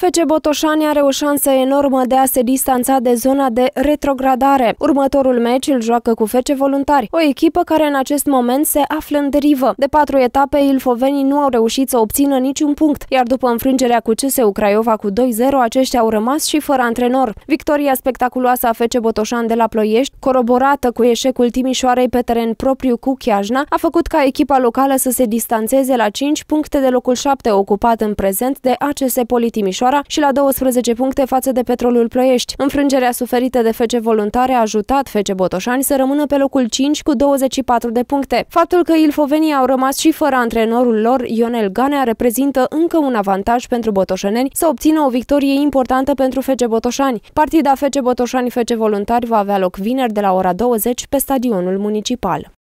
FC Botoșani are o șansă enormă de a se distanța de zona de retrogradare. Următorul meci îl joacă cu FC Voluntari, o echipă care în acest moment se află în derivă. De patru etape, ilfovenii nu au reușit să obțină niciun punct, iar după înfrângerea cu CSU Craiova cu 2-0, aceștia au rămas și fără antrenor. Victoria spectaculoasă a FC Botoșan de la Ploiești, coroborată cu eșecul Timișoarei pe teren propriu cu Chiajna, a făcut ca echipa locală să se distanțeze la 5 puncte de locul 7 ocupat în prezent de ACS Poli Timișoara și la 12 puncte față de Petrolul Ploiești. Înfrângerea suferită de Fece Voluntare a ajutat Fece Botoșani să rămână pe locul 5 cu 24 de puncte. Faptul că ilfovenii au rămas și fără antrenorul lor, Ionel Ganea, reprezintă încă un avantaj pentru botoșeneni să obțină o victorie importantă pentru Fece Botoșani. Partida Fece botoșani fece Voluntari va avea loc vineri de la ora 20 pe stadionul municipal.